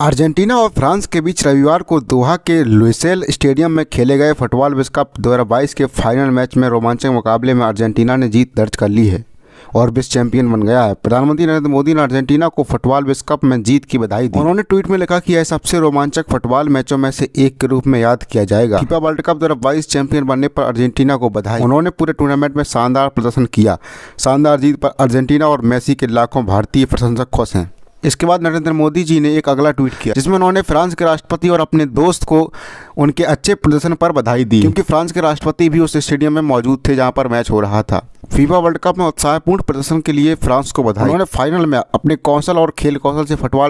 Argentina और France के बीच रविवार को दोहा के लुइसेल स्टेडियम में खेले गए फुटबॉल विश्व कप दो के फाइनल मैच में रोमांचक मुकाबले में अर्जेंटीना ने जीत दर्ज कर ली है और विश्व चैंपियन बन गया है प्रधानमंत्री नरेंद्र मोदी ने अर्जेंटीना को फुटबॉल विश्व कप में जीत की बधाई दी उन्होंने ट्वीट में लिखा कि यह सबसे रोमांचक फुटबॉल मैचों में से एक के रूप में याद किया जाएगा फीफा वर्ल्ड कप द्वारा बाईस चैंपियन बनने पर अर्जेंटीना को बधाई उन्होंने पूरे टूर्नामेंट में शानदार प्रदर्शन किया शानदार जीत पर अर्जेंटीना और मैसी के लाखों भारतीय प्रशंसक खुश हैं इसके बाद नरेंद्र मोदी जी ने एक अगला ट्वीट किया जिसमें उन्होंने फ्रांस के राष्ट्रपति और अपने दोस्त को उनके अच्छे प्रदर्शन पर बधाई दी क्योंकि फ्रांस के राष्ट्रपति भी उस स्टेडियम में मौजूद थे जहां पर मैच हो रहा था फीफा वर्ल्ड कप में उत्साहपूर्ण प्रदर्शन के लिए फ्रांस को बधाई उन्होंने फाइनल में अपने कौशल और खेल कौशल से फटवा